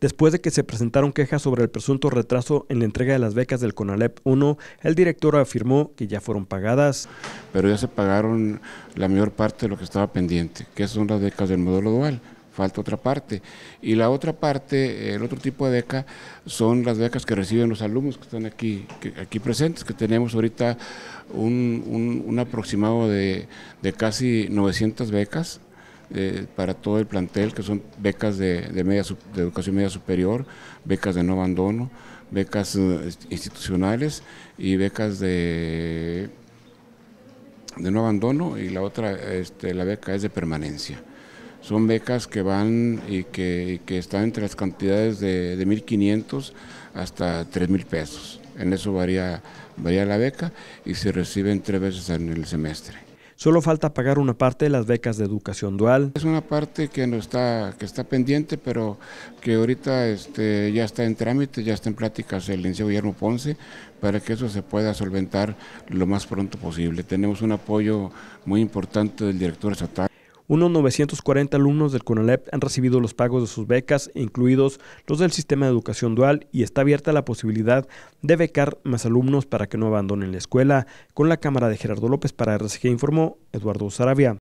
Después de que se presentaron quejas sobre el presunto retraso en la entrega de las becas del CONALEP 1, el director afirmó que ya fueron pagadas. Pero ya se pagaron la mayor parte de lo que estaba pendiente, que son las becas del modelo dual falta otra parte. Y la otra parte, el otro tipo de beca, son las becas que reciben los alumnos que están aquí, aquí presentes, que tenemos ahorita un, aproximado de, de, casi 900 becas para todo el plantel, que son becas de, educación media superior, becas de no abandono, becas eh, institucionales y becas de, de no abandono y la otra, este, la beca es de permanencia. Son becas que van y que, están entre las cantidades de, 1.500 hasta 3.000 pesos. En eso varía, varía la beca y se reciben tres veces en el semestre. Solo falta pagar una parte de las becas de educación dual. Es una parte que no está, que está pendiente, pero que ahorita este, ya está en trámite, ya está en pláticas el licenciado Guillermo Ponce para que eso se pueda solventar lo más pronto posible. Tenemos un apoyo muy importante del director estatal. Unos 940 alumnos del CONALEP han recibido los pagos de sus becas, incluidos los del sistema de educación dual, y está abierta la posibilidad de becar más alumnos para que no abandonen la escuela. Con la cámara de Gerardo López para RCG informó Eduardo Sarabia.